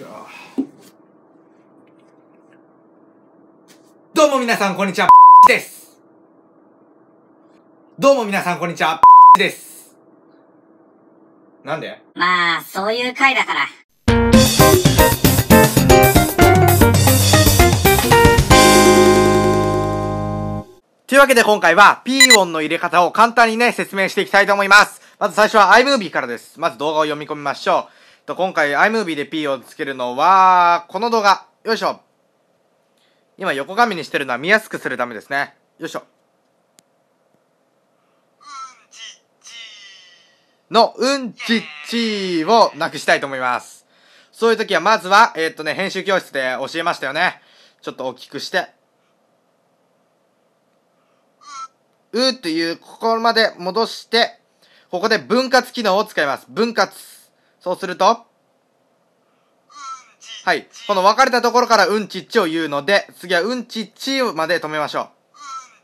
しょどうも皆さんこんにちはですどうも皆さんこんにちはですなんでまあそういう回だからというわけで今回は P 音の入れ方を簡単にね説明していきたいと思いますまず最初は iMovie からですまず動画を読み込みましょうと今回 iMovie で P をつけるのは、この動画。よいしょ。今横紙にしてるのは見やすくするためですね。よいしょ。のうんちっちをなくしたいと思います。そういう時はまずは、えー、っとね、編集教室で教えましたよね。ちょっと大きくして。うっていう、ここまで戻して、ここで分割機能を使います。分割。そうすると、はい。この分かれたところからうんちっちを言うので、次はうんちっちまで止めましょう。うん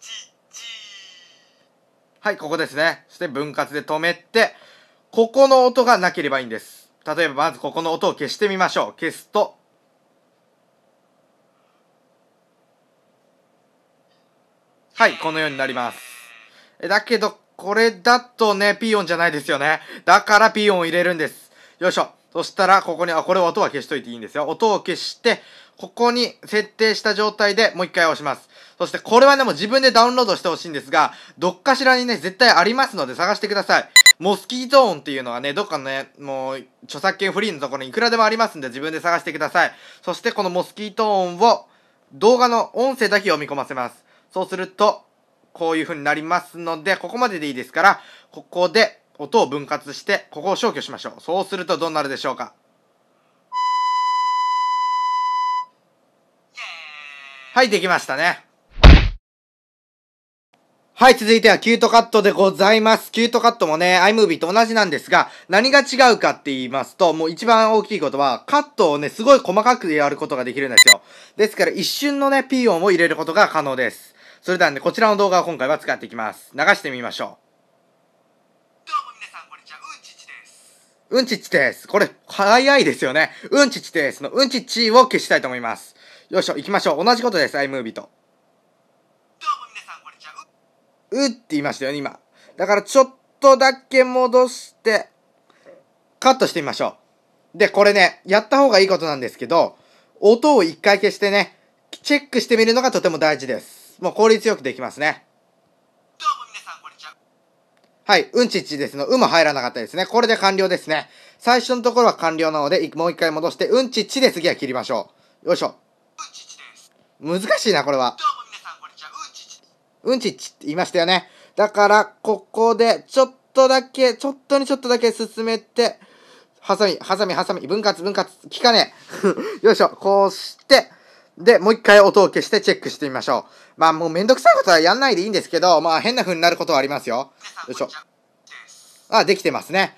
ちっちはい、ここですね。そして分割で止めて、ここの音がなければいいんです。例えばまずここの音を消してみましょう。消すと、はい、このようになります。え、だけど、これだとね、ピー音じゃないですよね。だからピー音を入れるんです。よいしょ。そしたら、ここに、あ、これ音は消しといていいんですよ。音を消して、ここに設定した状態でもう一回押します。そして、これはね、もう自分でダウンロードしてほしいんですが、どっかしらにね、絶対ありますので探してください。モスキートーンっていうのはね、どっかのね、もう、著作権フリーのところにいくらでもありますんで、自分で探してください。そして、このモスキートーンを、動画の音声だけ読み込ませます。そうすると、こういう風になりますので、ここまででいいですから、ここで、音を分割してここを消去しましょうそうするとどうなるでしょうかはいできましたねはい、続いてはキュートカットでございます。キュートカットもね、iMovie と同じなんですが、何が違うかって言いますと、もう一番大きいことは、カットをね、すごい細かくやることができるんですよ。ですから、一瞬のね、ピー音を入れることが可能です。それではね、こちらの動画を今回は使っていきます。流してみましょう。こんにちはうんちちですうんちちですこれ早いですよねうんちちですのうんちちを消したいと思いますよいしょ行きましょう同じことです iMovie とどうも皆さんこんにちはううって言いましたよね今だからちょっとだけ戻してカットしてみましょうでこれねやった方がいいことなんですけど音を一回消してねチェックしてみるのがとても大事ですもう効率よくできますねどうも皆さんこんにちははい、うんちっちですの、うも入らなかったですね。これで完了ですね。最初のところは完了なので、もう一回戻して、うんちっちで次は切りましょう。よいしょ。うんちち難しいな、これは。うんちっちって言いましたよね。だから、ここで、ちょっとだけ、ちょっとにちょっとだけ進めて、ハサミ、ハサミ、ハサミ、分割、分割、効かねえ。よいしょ。こうして、で、もう一回音を消してチェックしてみましょう。まあもうめんどくさいことはやんないでいいんですけど、まあ変な風になることはありますよ。よいしょ。あ、できてますね。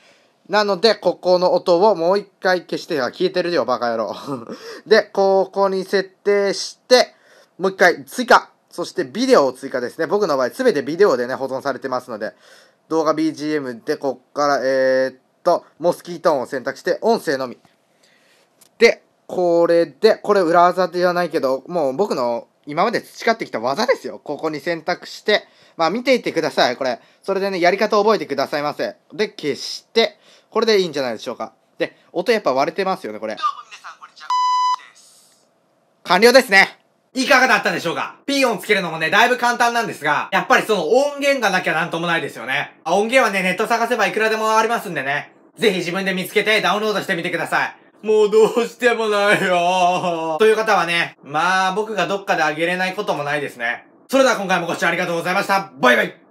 なので、ここの音をもう一回消して、消えてるよ、バカ野郎。で、ここに設定して、もう一回追加。そしてビデオを追加ですね。僕の場合、すべてビデオでね、保存されてますので、動画 BGM で、こっから、えー、っと、モスキートーンを選択して、音声のみ。で、これで、これ裏技ではないけど、もう僕の今まで培ってきた技ですよ。ここに選択して、まあ見ていてください、これ。それでね、やり方を覚えてくださいませ。で、消して、これでいいんじゃないでしょうか。で、音やっぱ割れてますよね、これ。どうも皆さん、こ完了ですね。いかがだったでしょうかピン音つけるのもね、だいぶ簡単なんですが、やっぱりその音源がなきゃなんともないですよね。あ、音源はね、ネット探せばいくらでもありますんでね。ぜひ自分で見つけてダウンロードしてみてください。もうどうしてもないよという方はね、まあ僕がどっかであげれないこともないですね。それでは今回もご視聴ありがとうございました。バイバイ